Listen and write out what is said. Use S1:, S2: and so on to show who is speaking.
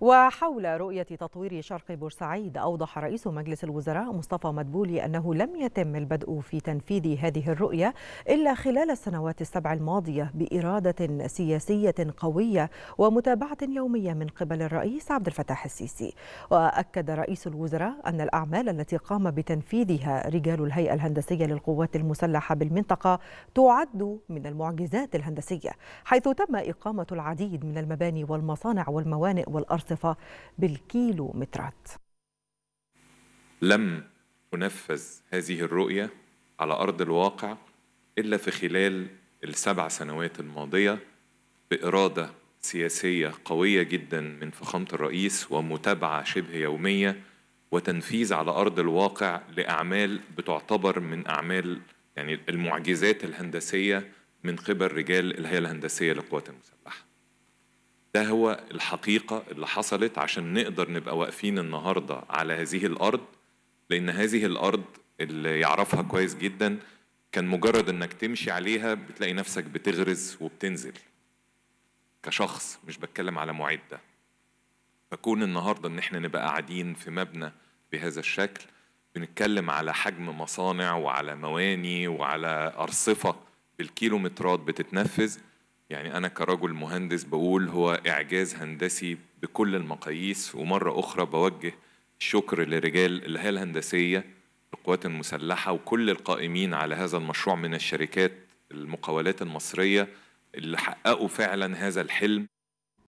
S1: وحول رؤية تطوير شرق بورسعيد أوضح رئيس مجلس الوزراء مصطفى مدبولي أنه لم يتم البدء في تنفيذ هذه الرؤية إلا خلال السنوات السبع الماضية بإرادة سياسية قوية ومتابعة يومية من قبل الرئيس عبد الفتاح السيسي وأكد رئيس الوزراء أن الأعمال التي قام بتنفيذها رجال الهيئة الهندسية للقوات المسلحة بالمنطقة تعد من المعجزات الهندسية حيث تم إقامة العديد من المباني والمصانع والموانئ والأرض العاصفة بالكيلومترات
S2: لم تنفذ هذه الرؤية على أرض الواقع إلا في خلال السبع سنوات الماضية بإرادة سياسية قوية جدا من فخامة الرئيس ومتابعة شبه يومية وتنفيذ على أرض الواقع لأعمال بتعتبر من أعمال يعني المعجزات الهندسية من قبل رجال الهيئة الهندسية للقوات المسلحة ده هو الحقيقة اللي حصلت عشان نقدر نبقى واقفين النهاردة على هذه الأرض لأن هذه الأرض اللي يعرفها كويس جدا كان مجرد إنك تمشي عليها بتلاقي نفسك بتغرز وبتنزل كشخص مش بتكلم على معدة فكون النهاردة إن إحنا نبقى قاعدين في مبنى بهذا الشكل بنتكلم على حجم مصانع وعلى مواني وعلى أرصفة بالكيلومترات بتتنفذ يعني أنا كرجل مهندس بقول هو إعجاز هندسي بكل المقاييس ومرة أخرى بوجه الشكر لرجال الهيئة الهندسية القوات المسلحة وكل القائمين على هذا المشروع من الشركات المقاولات المصرية اللي حققوا فعلا هذا الحلم